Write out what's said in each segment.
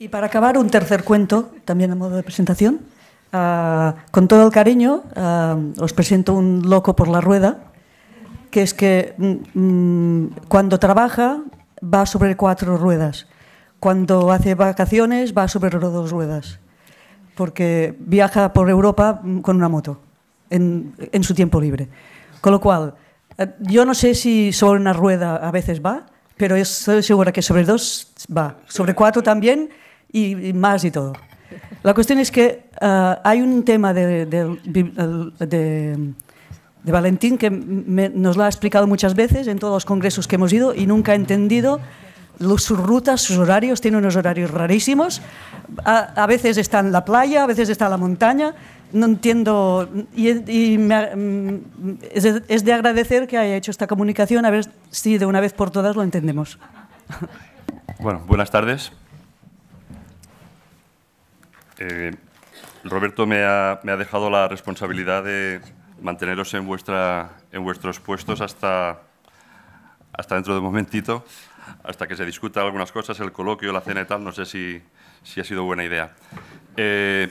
Y para acabar, un tercer cuento, también a modo de presentación. Ah, con todo el cariño, ah, os presento un loco por la rueda, que es que mm, mm, cuando trabaja va sobre cuatro ruedas, cuando hace vacaciones va sobre dos ruedas, porque viaja por Europa mm, con una moto en, en su tiempo libre. Con lo cual, eh, yo no sé si sobre una rueda a veces va, pero estoy segura que sobre dos va, sobre cuatro también y, más y todo. La cuestión es que eh, hay un tema de, de, Valentín que nos lo ha explicado muchas veces en todos los congresos que hemos ido y nunca he entendido sus rutas, sus horarios, tiene unos horarios rarísimos. A, veces está en la playa, a veces está en la montaña. No entiendo. Y, mm, es, es, de, agradecer que haya hecho esta comunicación, a ver si de una vez por todas lo entendemos. Bueno, buenas tardes. Eh, Roberto me ha, dejado la responsabilidad de manteneros en, vuestros puestos hasta, dentro de un momentito, hasta que se discutan algunas cosas, el coloquio, la cena y tal. No sé si, ha sido buena idea. Eh,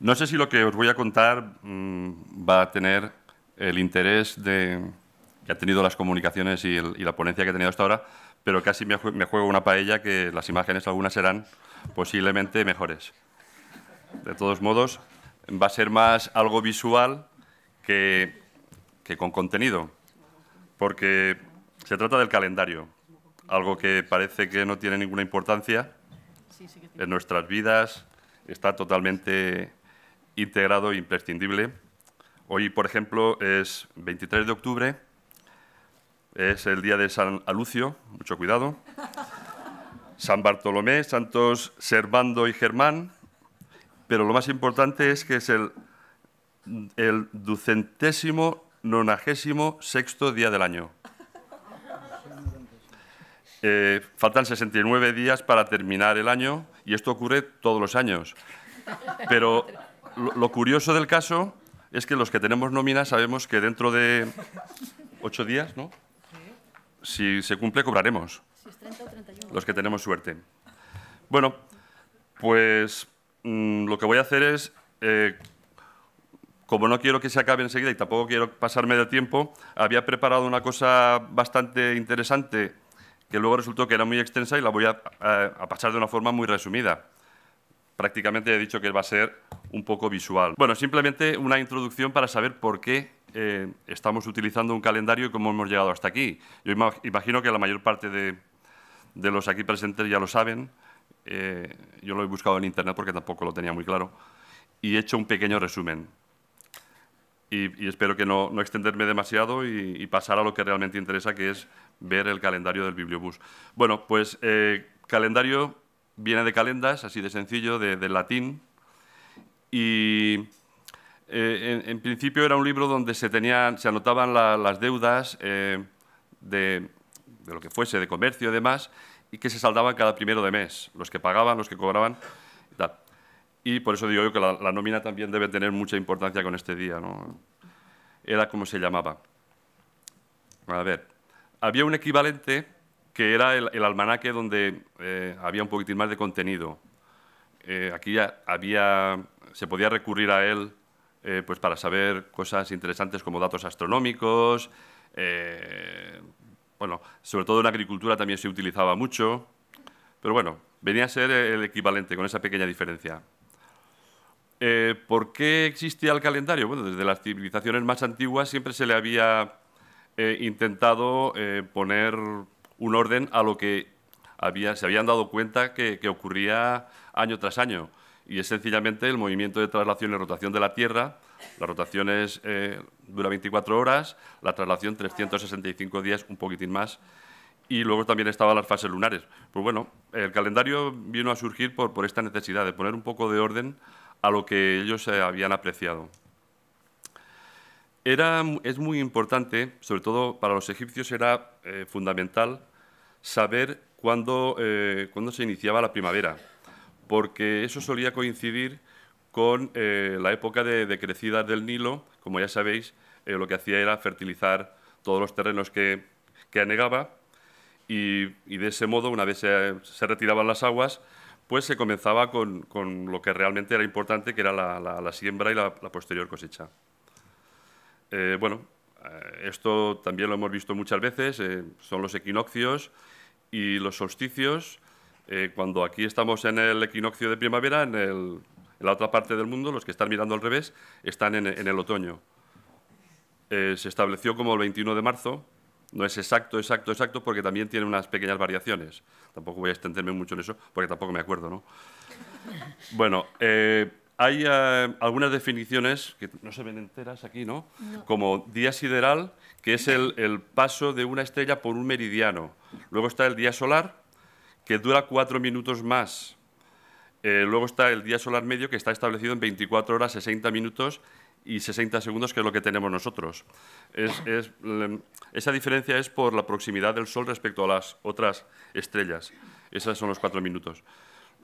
no sé si lo que os voy a contar mm, va a tener el interés que ha tenido las comunicaciones y, la ponencia que he tenido hasta ahora, pero casi me, me juego una paella que las imágenes algunas serán posiblemente mejores de todos modos, va a ser más algo visual que, con contenido, porque se trata del calendario, algo que parece que no tiene ninguna importancia en nuestras vidas, está totalmente integrado e imprescindible. Hoy, por ejemplo, es 23 de octubre, es el día de San Alucio, mucho cuidado, San Bartolomé, Santos Servando y Germán, pero lo más importante es que es el, el ducentésimo nonagésimo sexto día del año. Eh, faltan 69 días para terminar el año y esto ocurre todos los años. Pero lo, curioso del caso es que los que tenemos nómina sabemos que dentro de ocho días, ¿no? Si se cumple, cobraremos. Los que tenemos suerte. Bueno, pues Mm, lo que voy a hacer es, eh, como no quiero que se acabe enseguida y tampoco quiero pasarme de tiempo, había preparado una cosa bastante interesante que luego resultó que era muy extensa y la voy a, pasar de una forma muy resumida. Prácticamente he dicho que va a ser un poco visual. Bueno, simplemente una introducción para saber por qué eh, estamos utilizando un calendario y cómo hemos llegado hasta aquí. Yo imagino que la mayor parte de los aquí presentes ya lo saben, eh, yo lo he buscado en Internet porque tampoco lo tenía muy claro, y he hecho un pequeño resumen. Y, espero que no, extenderme demasiado y, pasar a lo que realmente interesa, que es ver el calendario del Bibliobús. Bueno, pues eh, calendario viene de calendas, así de sencillo, del de latín, y eh, en, principio era un libro donde se, anotaban las deudas de, de lo que fuese, de comercio y demás, y que se saldaban cada primero de mes, los que pagaban, los que cobraban y por eso digo yo que la, nómina también debe tener mucha importancia con este día. ¿no? Era como se llamaba. A ver, había un equivalente que era el, almanaque donde eh, había un poquitín más de contenido. Eh, aquí ya había, se podía recurrir a él eh, pues para saber cosas interesantes como datos astronómicos, bueno, sobre todo en agricultura también se utilizaba mucho, pero bueno, venía a ser el equivalente con esa pequeña diferencia. Eh, ¿Por qué existía el calendario? Bueno, desde las civilizaciones más antiguas siempre se le había eh, intentado eh, poner un orden a lo que se habían dado cuenta que, que ocurría año tras año, y es sencillamente el movimiento de traslación y rotación de la Tierra, la rotación eh, dura 24 horas, la traslación 365 días, un poquitín más. Y luego también estaban las fases lunares. Pues bueno, el calendario vino a surgir por, esta necesidad de poner un poco de orden a lo que ellos eh, habían apreciado. Era, es muy importante, sobre todo para los egipcios era eh, fundamental saber cuándo se iniciaba la primavera, porque eso solía coincidir con eh, la época de, crecida del Nilo, como ya sabéis, eh, lo que hacía era fertilizar todos los terrenos que, anegaba y, de ese modo, una vez se, retiraban las aguas, pues se comenzaba con, lo que realmente era importante, que era la, la, siembra y la, posterior cosecha. Eh, bueno, esto también lo hemos visto muchas veces, son los equinoccios y los solsticios. cuando aquí estamos en el equinoccio de primavera, en el en la otra parte del mundo, los que están mirando al revés, están en, el otoño. Eh, se estableció como el 21 de marzo, no es exacto, exacto, exacto, porque también tiene unas pequeñas variaciones. Tampoco voy a extenderme mucho en eso, porque tampoco me acuerdo, ¿no? Bueno, eh, hay eh, algunas definiciones que no se ven enteras aquí, ¿no? Como día sideral, que es el, paso de una estrella por un meridiano. Luego está el día solar, que dura cuatro minutos más eh, luego está el día solar medio, que está establecido en 24 horas, 60 minutos y 60 segundos, que es lo que tenemos nosotros. esa diferencia es por la proximidad del Sol respecto a las otras estrellas. Esos son los cuatro minutos.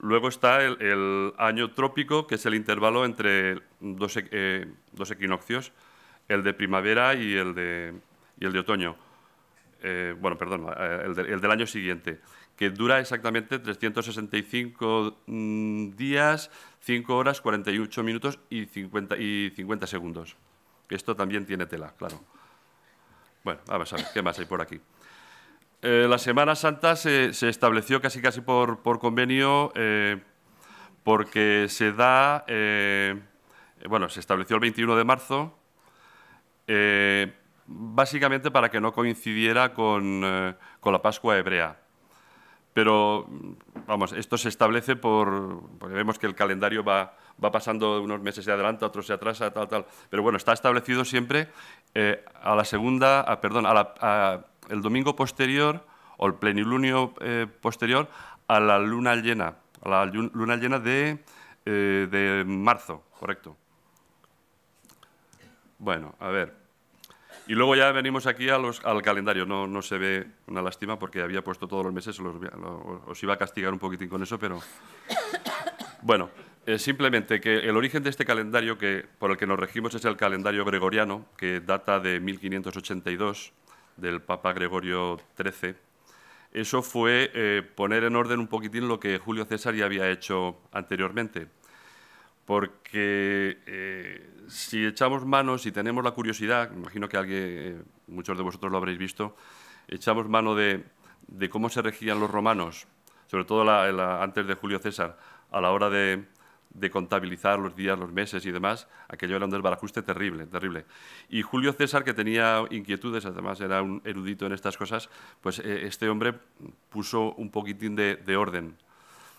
Luego está el, año trópico, que es el intervalo entre dos, eh, equinoccios, el de primavera y el de, otoño. Eh, bueno, perdón, el del año siguiente que dura exactamente 365 mm, días, 5 horas, 48 minutos y 50, y 50 segundos. Esto también tiene tela, claro. Bueno, vamos a ver, ¿qué más hay por aquí? Eh, la Semana Santa se, estableció casi casi por, convenio eh, porque se da, eh, bueno, se estableció el 21 de marzo, básicamente para que no coincidiera con la Pascua Hebrea. Pero, vamos, esto se establece por, porque vemos que el calendario va, pasando unos meses de adelante, otros se atrasa, tal, tal. Pero bueno, está establecido siempre eh, a la segunda, ah, perdón, el domingo posterior o el plenilunio eh, posterior a la luna llena, a la luna llena de, eh, de marzo, correcto. Bueno, a ver. Y luego ya venimos aquí a los, al calendario. No, se ve una lástima porque había puesto todos los meses, os iba a castigar un poquitín con eso, pero... Bueno, eh, simplemente que el origen de este calendario que, por el que nos regimos es el calendario gregoriano, que data de 1582, del Papa Gregorio XIII. Eso fue eh, poner en orden un poquitín lo que Julio César ya había hecho anteriormente porque eh, si echamos manos, y tenemos la curiosidad, imagino que eh, muchos de vosotros lo habréis visto, echamos mano de, cómo se regían los romanos, sobre todo antes de Julio César, a la hora de, contabilizar los días, los meses y demás, aquello era un desbarajuste terrible, terrible. Y Julio César, que tenía inquietudes, además era un erudito en estas cosas, pues eh, este hombre puso un poquitín de orden,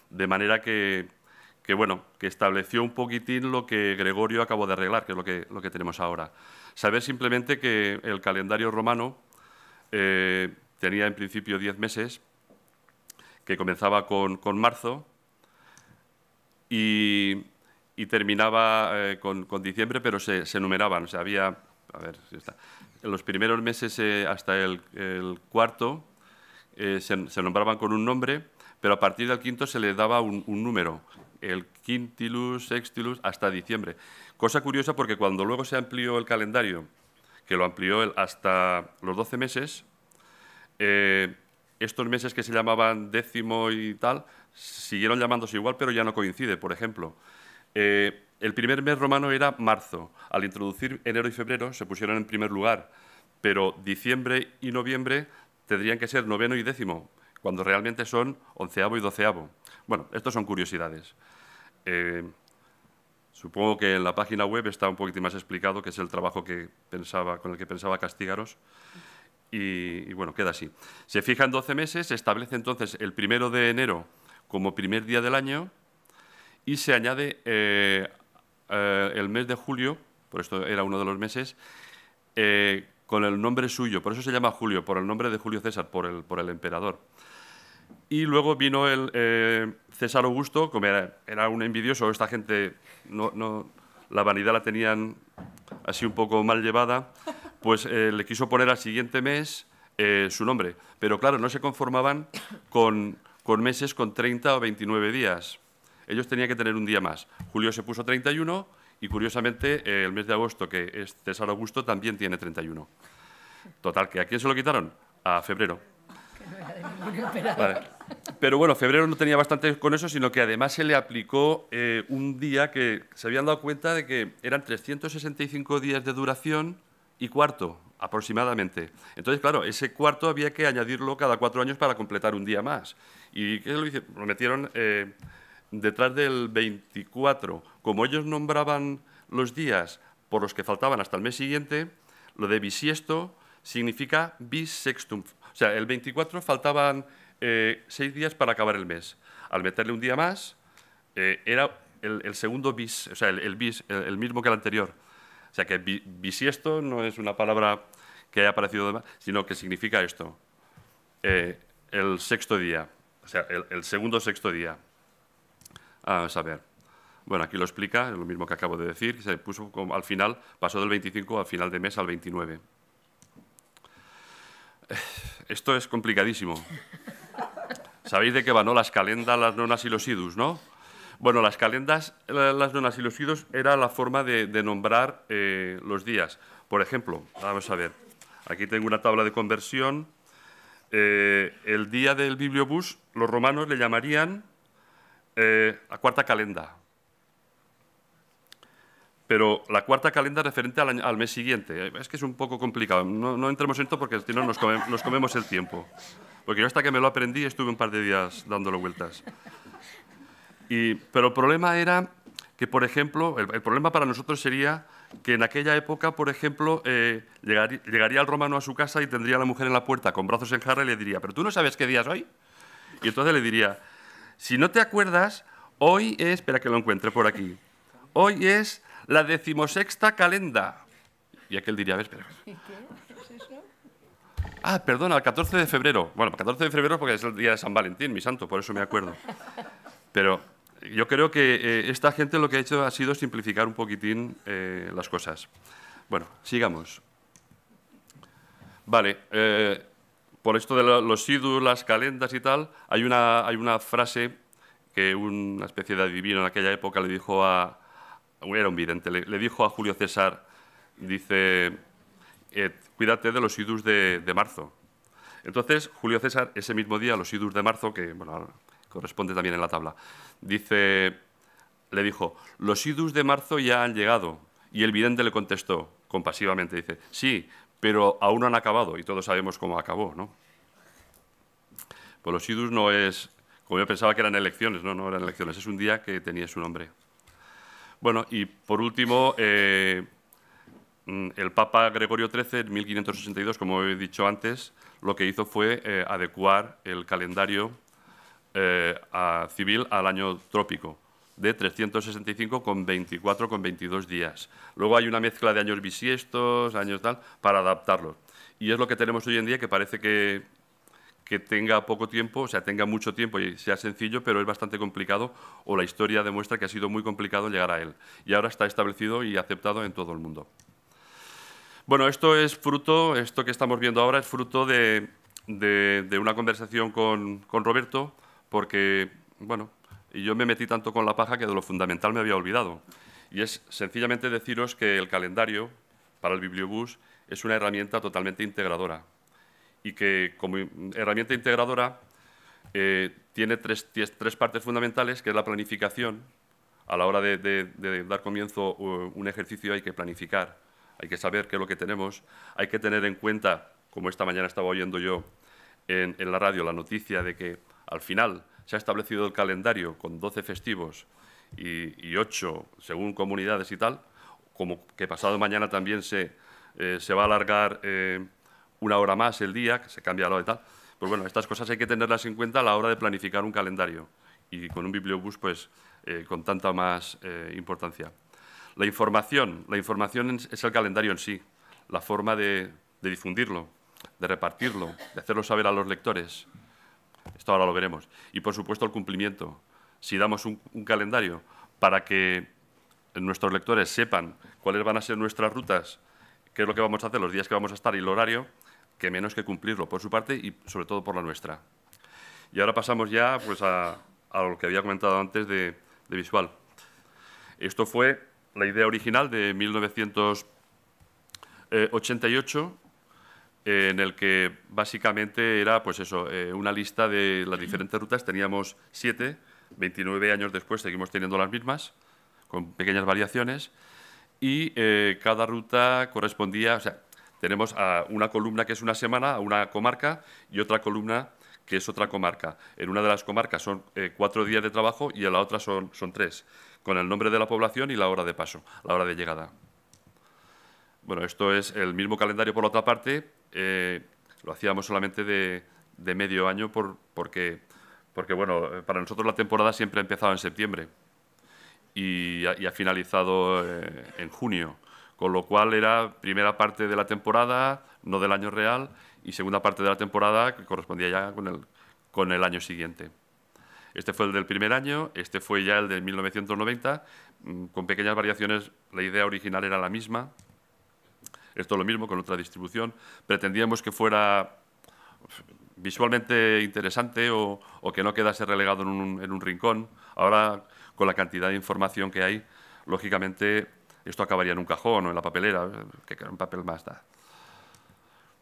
de manera que que, bueno, que estableció un poquitín lo que Gregorio acabó de arreglar, que es lo que, tenemos ahora. Saber simplemente que el calendario romano eh, tenía en principio 10 meses, que comenzaba con, marzo y, terminaba eh, con, diciembre, pero se, numeraban. O sea, había, a ver, si En los primeros meses eh, hasta el, cuarto se, nombraban con un nombre, pero a partir del quinto se le daba un, un número el quintilus, sextilus, hasta diciembre. Cosa curiosa porque cuando luego se amplió el calendario, que lo amplió hasta los 12 meses, eh, estos meses que se llamaban décimo y tal, siguieron llamándose igual, pero ya no coincide. Por ejemplo, eh, el primer mes romano era marzo. Al introducir enero y febrero se pusieron en primer lugar, pero diciembre y noviembre tendrían que ser noveno y décimo cuando realmente son onceavo y doceavo. Bueno, estos son curiosidades. Eh, supongo que en la página web está un poquito más explicado, que es el trabajo que pensaba, con el que pensaba castigaros. Y, bueno, queda así. Se fijan en 12 meses, se establece entonces el primero de enero como primer día del año y se añade eh, eh, el mes de julio, por esto era uno de los meses, con el nombre suyo. Por eso se llama Julio, por el nombre de Julio César, por el, por el emperador. Y luego vino el eh, César Augusto, como era, un envidioso, esta gente, la vanidad la tenían así un poco mal llevada, pues eh, le quiso poner al siguiente mes eh, su nombre. Pero claro, no se conformaban con, meses con 30 o 29 días. Ellos tenían que tener un día más. Julio se puso 31 y curiosamente el mes de agosto, que es César Augusto, también tiene 31. Total, que ¿a quién se lo quitaron? A febrero. Pero bueno, febrero no tenía bastante con eso, sino que además se le aplicó eh, un día que se habían dado cuenta de que eran 365 días de duración y cuarto, aproximadamente. Entonces, claro, ese cuarto había que añadirlo cada cuatro años para completar un día más. ¿Y qué lo hice? Lo metieron eh, detrás del 24. Como ellos nombraban los días por los que faltaban hasta el mes siguiente, lo de bisiesto significa bisextum, o sea, el 24 faltaban eh, seis días para acabar el mes. Al meterle un día más, eh, era el, segundo bis, o sea, el, bis, el, mismo que el anterior. O sea, que bisiesto no es una palabra que haya aparecido, sino que significa esto, eh, el sexto día, o sea, el, segundo sexto día. A saber. Bueno, aquí lo explica, es lo mismo que acabo de decir, que se puso como, al final, pasó del 25 al final de mes al 29. Esto es complicadísimo. Sabéis de qué van, Las calendas, las nonas y los idus, ¿no? Bueno, las calendas, las nonas y los idus era la forma de, nombrar eh, los días. Por ejemplo, vamos a ver, aquí tengo una tabla de conversión. Eh, el día del bibliobús, los romanos le llamarían eh, la cuarta calenda. Pero la cuarta calenda referente al, mes siguiente. Eh, es que es un poco complicado. No, entremos en esto porque si no nos, comemos el tiempo. Porque yo hasta que me lo aprendí estuve un par de días dándolo vueltas. pero el problema era que, por ejemplo, el, problema para nosotros sería que en aquella época, por ejemplo, eh, llegaría el romano a su casa y tendría a la mujer en la puerta con brazos en jarra y le diría, ¿pero tú no sabes qué día es hoy? Y entonces le diría, si no te acuerdas, hoy es, espera que lo encuentre por aquí, hoy es la decimosexta calenda. Y aquel diría, a ver, espera. qué Ah, perdona, el 14 de febrero. Bueno, el 14 de febrero porque es el día de San Valentín, mi santo, por eso me acuerdo. Pero yo creo que eh, esta gente lo que ha hecho ha sido simplificar un poquitín eh, las cosas. Bueno, sigamos. Vale, eh, por esto de los idus, las calendas y tal, hay una, hay una frase que una especie de adivino en aquella época le dijo a, era un vidente, le, dijo a Julio César, dice, eh, cuídate de los idus de, marzo. Entonces, Julio César, ese mismo día, los idus de marzo, que bueno, corresponde también en la tabla, dice, le dijo, los idus de marzo ya han llegado. Y el vidente le contestó compasivamente, dice, sí, pero aún no han acabado y todos sabemos cómo acabó, ¿no? Pues los idus no es, como yo pensaba que eran elecciones, no, no eran elecciones, es un día que tenía su nombre. Bueno, y por último, eh, mm, el Papa Gregorio XIII, en 1562, como he dicho antes, lo que hizo fue eh, adecuar el calendario eh, civil al año trópico, de 365 con 24 con 22 días. Luego hay una mezcla de años bisiestos, años tal, para adaptarlo. Y es lo que tenemos hoy en día, que parece que que tenga poco tiempo, o sea, tenga mucho tiempo y sea sencillo, pero es bastante complicado, o la historia demuestra que ha sido muy complicado llegar a él. Y ahora está establecido y aceptado en todo el mundo. Bueno, esto es fruto, esto que estamos viendo ahora es fruto de, una conversación con, con, Roberto, porque, bueno, yo me metí tanto con la paja que de lo fundamental me había olvidado. Y es sencillamente deciros que el calendario para el Bibliobús es una herramienta totalmente integradora y que como herramienta integradora eh, tiene tres, tres, partes fundamentales, que es la planificación. A la hora de, dar comienzo un ejercicio hay que planificar, hay que saber qué es lo que tenemos, hay que tener en cuenta, como esta mañana estaba oyendo yo en, la radio la noticia de que al final se ha establecido el calendario con 12 festivos y, y 8 según comunidades y tal, como que pasado mañana también se, eh, se va a alargar... Eh, una hora más el día, que se cambia lo de tal. Pues bueno, estas cosas hay que tenerlas en cuenta a la hora de planificar un calendario y con un bibliobús pues eh, con tanta más eh, importancia. La información, la información es el calendario en sí, la forma de, difundirlo, de repartirlo, de hacerlo saber a los lectores. Esto ahora lo veremos. Y por supuesto el cumplimiento. Si damos un calendario para que nuestros lectores sepan cuáles van a ser nuestras rutas, qué es lo que vamos a hacer, los días que vamos a estar y el horario, que menos que cumplirlo por su parte y sobre todo por la nuestra. Y ahora pasamos ya pues, a, lo que había comentado antes de, Visual. Esto fue la idea original de 1988 eh, en el que básicamente era pues eso, eh, una lista de las diferentes rutas. Teníamos siete, 29 años después seguimos teniendo las mismas, con pequeñas variaciones, y eh, cada ruta correspondía, tenemos a una columna que es una semana, una comarca, y otra columna que es otra comarca. En una de las comarcas son eh, cuatro días de trabajo y en la otra son, tres, con el nombre de la población y la hora de paso, la hora de llegada. Bueno, esto es el mismo calendario por la otra parte, eh, lo hacíamos solamente de, medio año porque, bueno, para nosotros la temporada siempre ha empezado en septiembre y ha, finalizado eh, en junio con lo cual era primera parte de la temporada, no del año real, y segunda parte de la temporada que correspondía ya con el, con el año siguiente. Este fue el del primer año, este fue ya el de 1990, mm, con pequeñas variaciones, la idea original era la misma, esto es lo mismo con otra distribución, pretendíamos que fuera visualmente interesante o, que no quedase relegado en un, en un rincón. Ahora, con la cantidad de información que hay, lógicamente esto acabaría en un cajón o en la papelera, que un papel más da.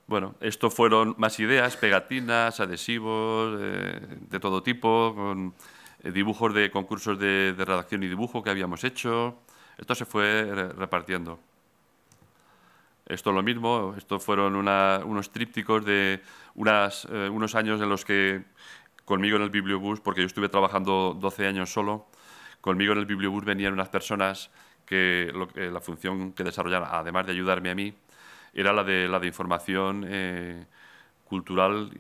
Bueno, esto fueron más ideas, pegatinas, adhesivos, eh, de todo tipo, con eh, dibujos de concursos de, redacción y dibujo que habíamos hecho. Esto se fue repartiendo. Esto lo mismo, esto fueron unos trípticos de eh, unos años en los que conmigo en el bibliobús, porque yo estuve trabajando 12 años solo, conmigo en el bibliobús venían unas personas que, la función que desarrollaba, además de ayudarme a mí, era la de, la de información eh, cultural,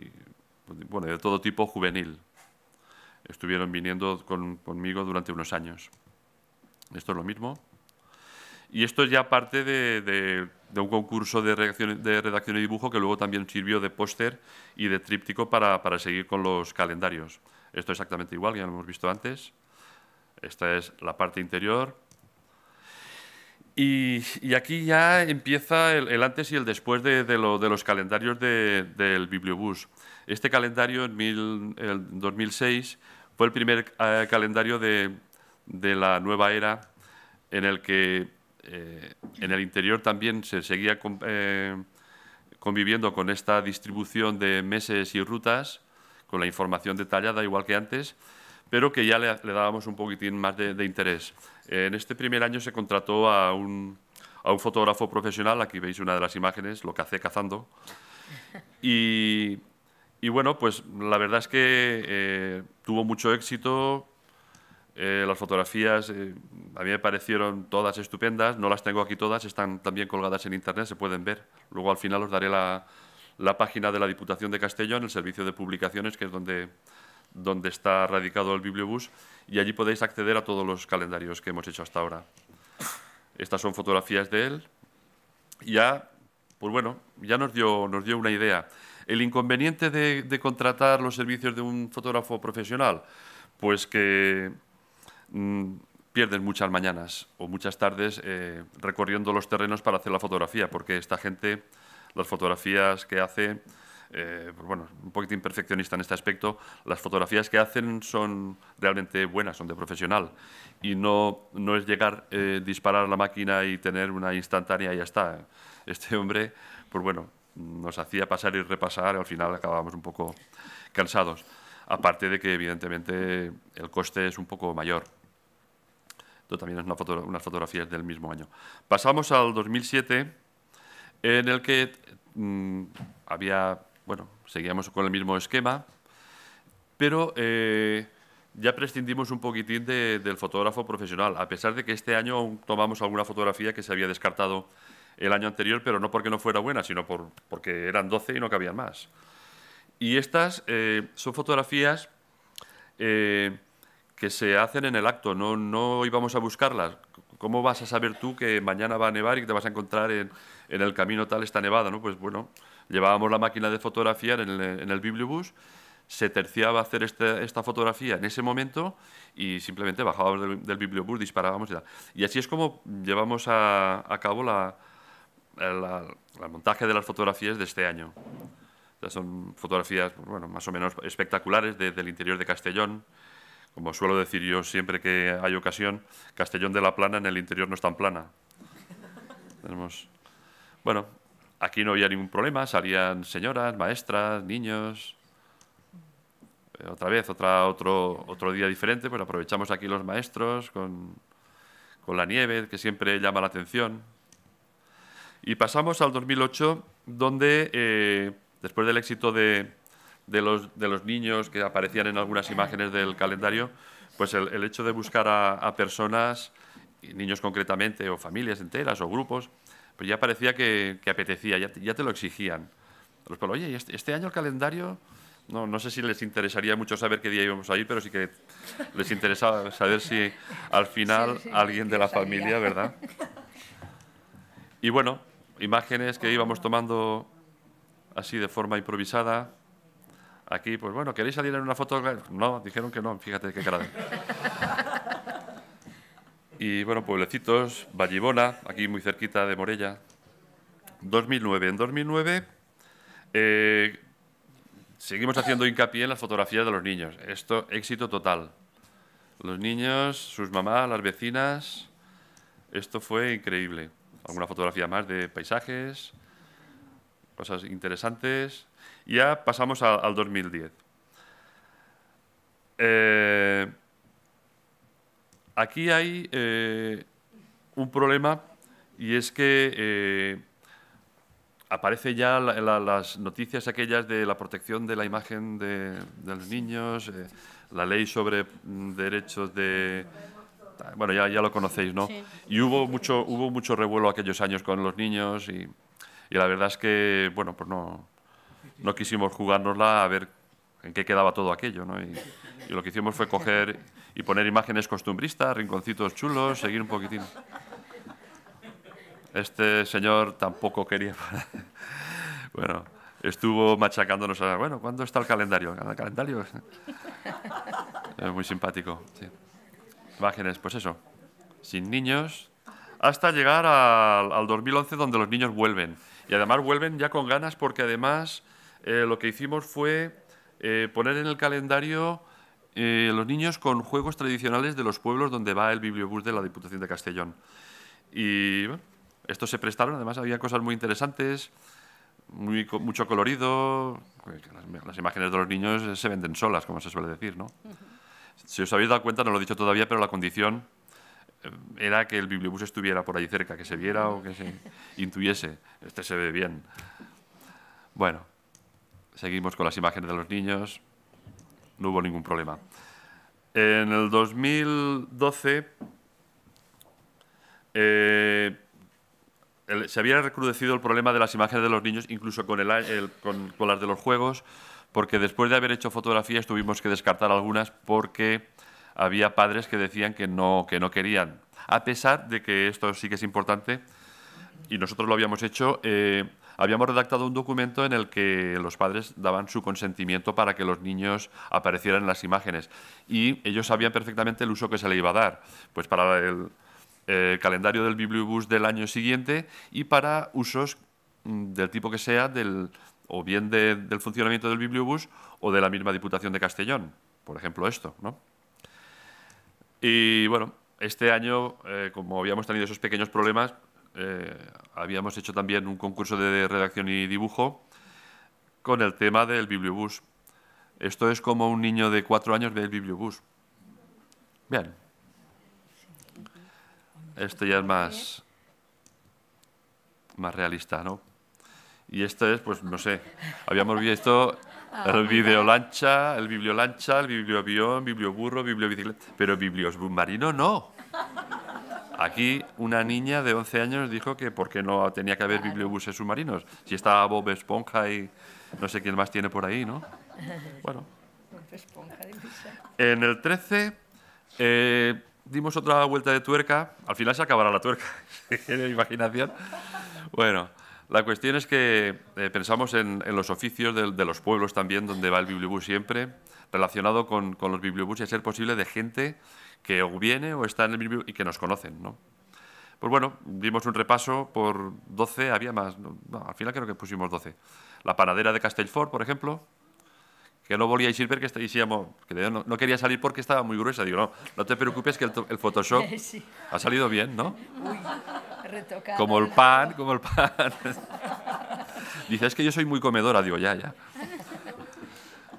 bueno, de todo tipo juvenil. Estuvieron viniendo conmigo durante unos años. Esto es lo mismo. Y esto es ya parte de, un concurso de redacción, de redacción, y dibujo que luego también sirvió de póster y de tríptico para, para seguir con los calendarios. Esto es exactamente igual, ya lo hemos visto antes. Esta es la parte interior, y, aquí ya empieza el, antes y el después de, los calendarios del Bibliobús. Este calendario en 2006 fue el primer eh, calendario de, la nueva era en el que eh, en el interior también se seguía eh, conviviendo con esta distribución de meses y rutas, con la información detallada igual que antes, pero que ya le, dábamos un poquitín más de, interés. en este primer año se contrató a un, a un fotógrafo profesional, aquí veis una de las imágenes, lo que hace cazando. Y, y bueno, pues la verdad es que eh, tuvo mucho éxito. Eh, las fotografías eh, a mí me parecieron todas estupendas, no las tengo aquí todas, están también colgadas en internet, se pueden ver. Luego al final os daré la, la página de la Diputación de Castellón, el servicio de publicaciones, que es donde donde está radicado el Bibliobús y allí podéis acceder a todos los calendarios que hemos hecho hasta ahora. Estas son fotografías de él. Ya, pues bueno, ya nos dio, nos dio una idea. El inconveniente de, contratar los servicios de un fotógrafo profesional, pues que mm, pierden muchas mañanas o muchas tardes eh, recorriendo los terrenos para hacer la fotografía, porque esta gente, las fotografías que hace, eh, pues bueno, un poquito imperfeccionista en este aspecto, las fotografías que hacen son realmente buenas, son de profesional. Y no, no es llegar, eh, disparar la máquina y tener una instantánea y ya está. Este hombre, pues bueno, nos hacía pasar y repasar, y al final acabábamos un poco cansados. Aparte de que, evidentemente, el coste es un poco mayor. Esto también es una foto, unas fotografías del mismo año. Pasamos al 2007, en el que mm, había bueno, seguíamos con el mismo esquema, pero eh, ya prescindimos un poquitín del fotógrafo profesional, a pesar de que este año tomamos alguna fotografía que se había descartado el año anterior, pero no porque no fuera buena, sino por, porque eran 12 y no cabían más. Y estas eh, son fotografías eh, que se hacen en el acto, no, no íbamos a buscarlas. ¿Cómo vas a saber tú que mañana va a nevar y que te vas a encontrar en, en el camino tal esta nevada? ¿no? Pues bueno, Llevábamos la máquina de fotografiar en el, bibliobús, se terciaba hacer este, esta fotografía en ese momento y simplemente bajábamos del, bibliobús, disparábamos y tal. Y así es como llevamos a, cabo la, el montaje de las fotografías de este año. son fotografías bueno, más o menos espectaculares desde del interior de Castellón. Como suelo decir yo siempre que hay ocasión, Castellón de la Plana en el interior no es tan plana. Tenemos, bueno, Aquí no había ningún problema, salían señoras, maestras, niños. Eh, otra vez, otra, otro, otro día diferente, pues aprovechamos aquí los maestros con, la nieve, que siempre llama la atención. Y pasamos al 2008, donde eh, después del éxito de, los, niños que aparecían en algunas imágenes del calendario, pues el, hecho de buscar a personas, niños concretamente, o familias enteras, o grupos, pues ya parecía que, apetecía, ya, te lo exigían. Los oye, este, este, año el calendario, no, no, sé si les interesaría mucho saber qué día íbamos a ir, pero sí que les interesaba saber si al final alguien de la familia, ¿verdad? Y bueno, imágenes que íbamos tomando así de forma improvisada. Aquí, pues bueno, ¿queréis salir en una foto? No, dijeron que no, fíjate qué cara. Y bueno, pueblecitos, Vallibona, aquí muy cerquita de Morella. 2009. En 2009 eh, seguimos haciendo hincapié en las fotografías de los niños. Esto, éxito total. Los niños, sus mamás, las vecinas. Esto fue increíble. Alguna fotografía más de paisajes, cosas interesantes. Ya pasamos al 2010. Aquí hay eh, un problema y es que eh, aparece ya las noticias aquellas de la protección de la imagen de, los niños, eh, la ley sobre mm, derechos de... Bueno, ya, ya lo conocéis, ¿no? Y hubo mucho, hubo mucho revuelo aquellos años con los niños y, y la verdad es que, bueno, pues no, no quisimos jugárnosla a ver en qué quedaba todo aquello. ¿no? Y, lo que hicimos fue coger y poner imágenes costumbristas, rinconcitos chulos, seguir un poquitín. Este señor tampoco quería... Bueno, estuvo machacándonos a... Bueno, ¿cuándo está el calendario? ¿El calendario? Es muy simpático. Imágenes, pues eso. Sin niños, hasta llegar al, 2011 donde los niños vuelven. Y además vuelven ya con ganas porque además eh, lo que hicimos fue eh, poner en el calendario eh, los niños con juegos tradicionales de los pueblos donde va el bibliobús de la Diputación de Castellón. Y estos se prestaron, además había cosas muy interesantes, mucho colorido, pues, las, imágenes de los niños eh, se venden solas, como se suele decir, ¿no? Si os habéis dado cuenta, no lo he dicho todavía, pero la condición era que el bibliobús estuviera por ahí cerca, que se viera o que se intuyese. Este se ve bien. Bueno, Seguimos con las imágenes de los niños. No hubo ningún problema. En el 2012 eh, se había recrudecido el problema de las imágenes de los niños, incluso con, las de los juegos, porque después de haber hecho fotografías tuvimos que descartar algunas porque había padres que decían que no, que no querían. A pesar de que esto sí que es importante, y nosotros lo habíamos hecho, eh, habíamos redactado un documento en el que los padres daban su consentimiento para que los niños aparecieran en las imágenes y ellos sabían perfectamente el uso que se le iba a dar, pues para el calendario del bibliobús del año siguiente y para usos mm, del tipo que sea del, o bien del funcionamiento del bibliobús o de la misma Diputación de Castellón, por ejemplo esto, Y bueno, este año, eh, como habíamos tenido esos pequeños problemas, eh, habíamos hecho también un concurso de redacción y dibujo con el tema del bibliobús. Esto es como un niño de cuatro años ve el bibliobús. Bien. Esto ya es más, más realista, ¿no? Y esto es, pues no sé, habíamos visto el ah, videolancha, el bibliolancha, el biblioavión, biblioburro, bibliobicicleta, pero marino no. Aquí una niña de 11 años dijo que por qué no tenía que haber bibliobuses submarinos, si está Bob Esponja y no sé quién más tiene por ahí, ¿no? Bueno. En el 13 eh, dimos otra vuelta de tuerca, al final se acabará la tuerca, en imaginación. Bueno, la cuestión es que eh, pensamos en, los oficios de, los pueblos también, donde va el bibliobús siempre, relacionado con, con los bibliobús y ser posible de gente que o viene o está en el mismo y que nos conocen, ¿no? Pues bueno, dimos un repaso por 12, había más, al final creo que pusimos 12. La panadera de Castelfort, por ejemplo, que no volvíais ir porque que no, no, quería salir porque estaba muy gruesa. Digo, no, no te preocupes que el, Photoshop ha salido bien, ¿no? Como el pan, como el pan. Dice, es que yo soy muy comedora. Digo, ya, ya.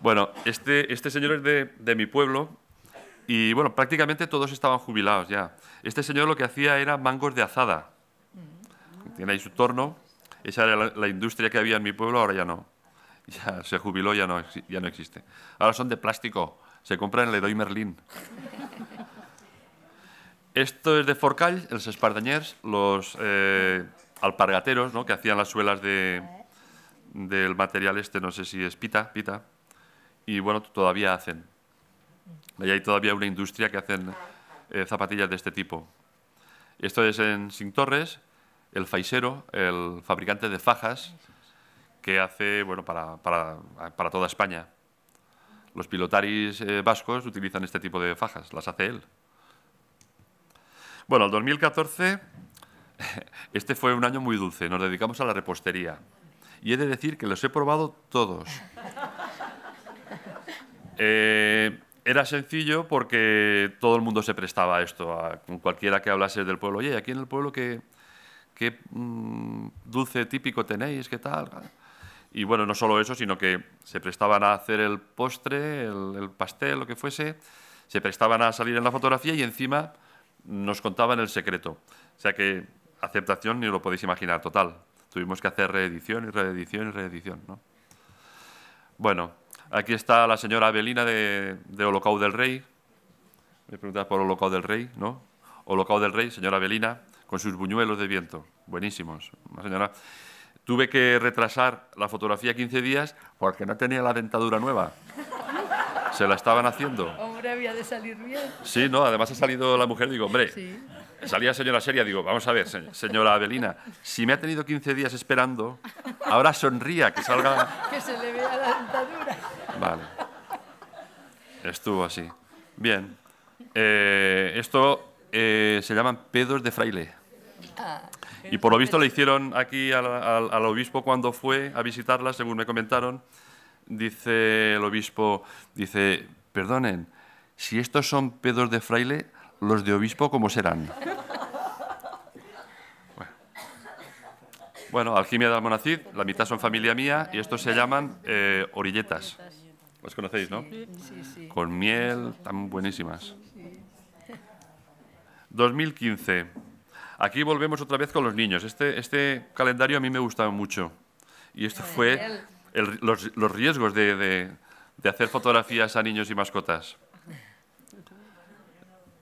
Bueno, este, este señor es de, de mi pueblo y bueno, prácticamente todos estaban jubilados ya. Este señor lo que hacía era mangos de azada. Mm. Tiene ahí su torno. Esa era la, industria que había en mi pueblo, ahora ya no. Ya se jubiló, ya no, ya no existe. Ahora son de plástico. Se compran en Ledoy Merlin Esto es de Forcall, los espardañers, los eh, alpargateros, ¿no? que hacían las suelas del material este, no sé si es pita, pita. Y bueno, todavía hacen hay todavía una industria que hacen eh, zapatillas de este tipo. Esto es en Sintorres, el faisero, el fabricante de fajas, que hace bueno, para, toda España. Los pilotaris eh, vascos utilizan este tipo de fajas, las hace él. Bueno, el 2014, este fue un año muy dulce, nos dedicamos a la repostería. Y he de decir que los he probado todos. Eh, era sencillo porque todo el mundo se prestaba a esto, a cualquiera que hablase del pueblo. Oye, aquí en el pueblo, ¿qué, qué mm, dulce típico tenéis? ¿Qué tal? Y bueno, no solo eso, sino que se prestaban a hacer el postre, el, pastel, lo que fuese, se prestaban a salir en la fotografía y encima nos contaban el secreto. O sea que aceptación ni lo podéis imaginar, total. Tuvimos que hacer reedición y reedición y reedición. ¿no? Bueno, Aquí está la señora Abelina de, de del Rey. Me preguntas por Holocaust del Rey, ¿no? Holocau del Rey, señora Abelina, con sus buñuelos de viento. Buenísimos. señora. Tuve que retrasar la fotografía 15 días porque no tenía la dentadura nueva. Se la estaban haciendo. Hombre, había de salir bien. Sí, no, además ha salido la mujer, digo, hombre. Salía señora seria, digo, vamos a ver, señora Abelina, si me ha tenido 15 días esperando, ahora sonría, que salga. Que se Vale. Estuvo así. Bien. Eh, esto eh, se llaman pedos de fraile. Ah. Y por lo visto le hicieron aquí al, obispo cuando fue a visitarla, según me comentaron. Dice el obispo, dice, perdonen, si estos son pedos de fraile, los de obispo, ¿cómo serán? Bueno, Alquimia de Almonacid, la mitad son familia mía y estos se llaman eh, orilletas. Las conocéis, ¿no? Con miel, tan buenísimas. 2015. Aquí volvemos otra vez con los niños. Este, este calendario a mí me gustaba mucho. Y esto fue los, riesgos de, hacer fotografías a niños y mascotas.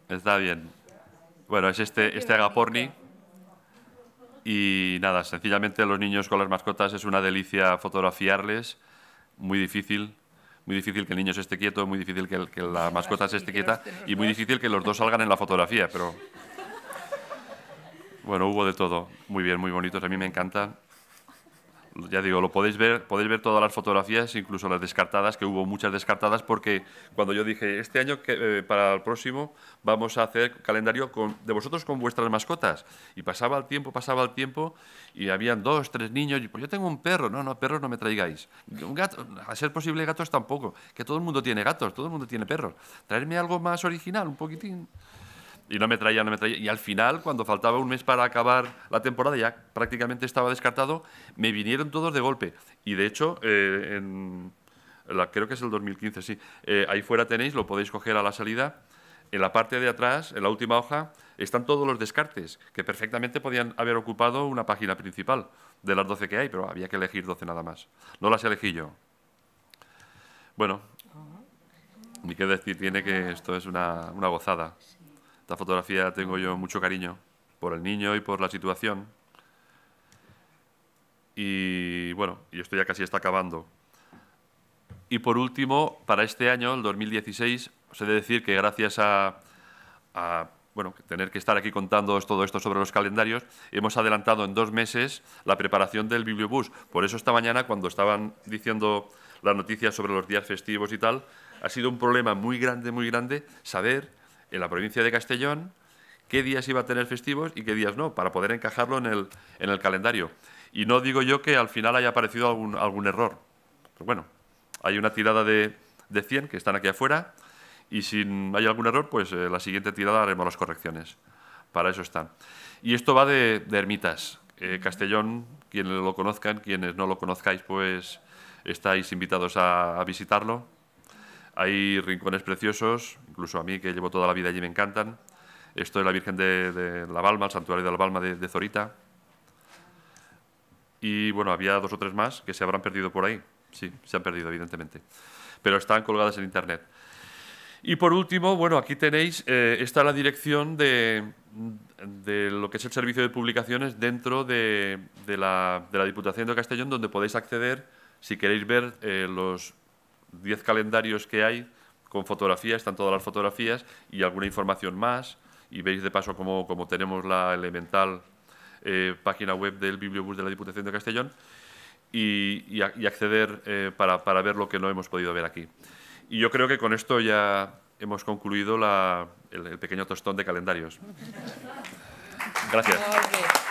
Está bien. Bueno, es este, este agaporni. Y nada, sencillamente los niños con las mascotas es una delicia fotografiarles, muy difícil muy difícil que el niño se esté quieto, muy difícil que, la mascota se esté quieta y muy difícil que los dos salgan en la fotografía, pero... Bueno, hubo de todo. Muy bien, muy bonitos. A mí me encantan ya digo, lo podéis ver, podéis ver todas las fotografías, incluso las descartadas, que hubo muchas descartadas, porque cuando yo dije, este año que, eh, para el próximo vamos a hacer calendario de vosotros con vuestras mascotas. Y pasaba el tiempo, pasaba el tiempo, y habían dos, tres niños, y pues yo tengo un perro, no, no, perros no me traigáis. Un gato, a ser posible gatos tampoco, que todo el mundo tiene gatos, todo el mundo tiene perros. Traerme algo más original, un poquitín y no me traía, no me traía. Y al final, cuando faltaba un mes para acabar la temporada, ya prácticamente estaba descartado, me vinieron todos de golpe. Y de hecho, eh, en creo que es el 2015, sí, eh, ahí fuera tenéis, lo podéis coger a la salida. En la parte de atrás, en la última hoja, están todos los descartes, que perfectamente podían haber ocupado una página principal de las 12 que hay, pero había que elegir 12 nada más. No las elegí yo. Bueno, ni qué decir tiene que esto es una, una gozada. Esta fotografía tengo yo mucho cariño por el niño y por la situación. Y bueno, y esto ya casi está acabando. Y por último, para este año, el 2016, os he de decir que gracias a, bueno, tener que estar aquí contándoos todo esto sobre los calendarios, hemos adelantado en dos meses la preparación del bibliobús. Por eso esta mañana, cuando estaban diciendo las noticias sobre los días festivos y tal, ha sido un problema muy grande, muy grande saber en la provincia de Castellón qué días iba a tener festivos y qué días no, para poder encajarlo en el, calendario. Y no digo yo que al final haya aparecido algún, algún error. Pero pues bueno, hay una tirada de, 100 que están aquí afuera y si hay algún error, pues eh, la siguiente tirada haremos las correcciones. Para eso están. Y esto va de, ermitas. Eh, Castellón, quienes lo conozcan, quienes no lo conozcáis, pues estáis invitados a visitarlo. Hay rincones preciosos, incluso a mí que llevo toda la vida allí me encantan. Esto es la Virgen de, la Balma, el santuario de la Balma de, Zorita. Y bueno, había dos o tres más que se habrán perdido por ahí. Sí, se han perdido, evidentemente. Pero están colgadas en Internet. Y por último, bueno, aquí tenéis, eh, está la dirección de, lo que es el servicio de publicaciones dentro de, la, Diputación de Castellón, donde podéis acceder si queréis ver eh, los 10 calendarios que hay con fotografías, están todas las fotografías y alguna información más. Y veis de paso cómo, tenemos la elemental eh, página web del Bibliobús de la Diputación de Castellón y, y, acceder eh, para, ver lo que no hemos podido ver aquí. Y yo creo que con esto ya hemos concluido la, el, pequeño tostón de calendarios. Gracias.